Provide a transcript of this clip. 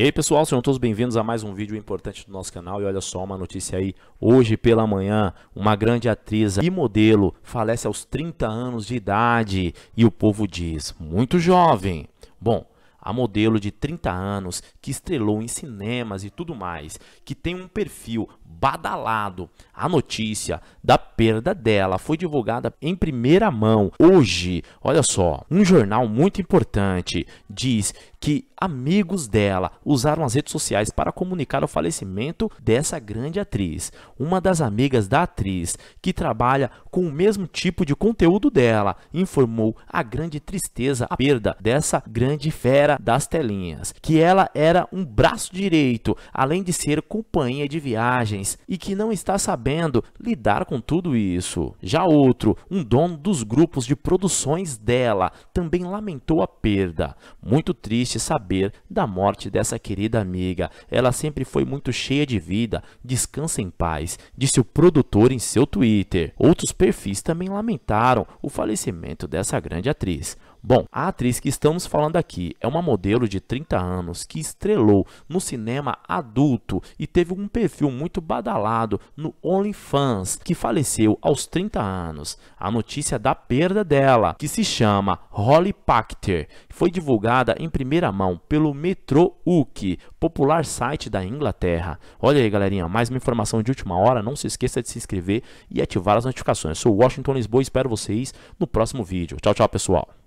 E aí pessoal, sejam todos bem-vindos a mais um vídeo importante do nosso canal e olha só uma notícia aí, hoje pela manhã uma grande atriz e modelo falece aos 30 anos de idade e o povo diz, muito jovem. Bom, a modelo de 30 anos que estrelou em cinemas e tudo mais, que tem um perfil badalado. A notícia da perda dela foi divulgada em primeira mão hoje. Olha só, um jornal muito importante diz que amigos dela usaram as redes sociais para comunicar o falecimento dessa grande atriz. Uma das amigas da atriz, que trabalha com o mesmo tipo de conteúdo dela, informou a grande tristeza, a perda dessa grande fera das telinhas, que ela era um braço direito, além de ser companhia de viagens e que não está sabendo lidar com tudo isso. Já outro, um dono dos grupos de produções dela, também lamentou a perda. Muito triste triste saber da morte dessa querida amiga. Ela sempre foi muito cheia de vida. Descansa em paz, disse o produtor em seu Twitter. Outros perfis também lamentaram o falecimento dessa grande atriz. Bom, a atriz que estamos falando aqui é uma modelo de 30 anos que estrelou no cinema adulto e teve um perfil muito badalado no OnlyFans, que faleceu aos 30 anos. A notícia da perda dela, que se chama Holly Pachter, foi divulgada em primeira mão pelo Metro UK, popular site da Inglaterra. Olha aí, galerinha, mais uma informação de última hora. Não se esqueça de se inscrever e ativar as notificações. Eu sou Washington Lisboa e espero vocês no próximo vídeo. Tchau, tchau, pessoal.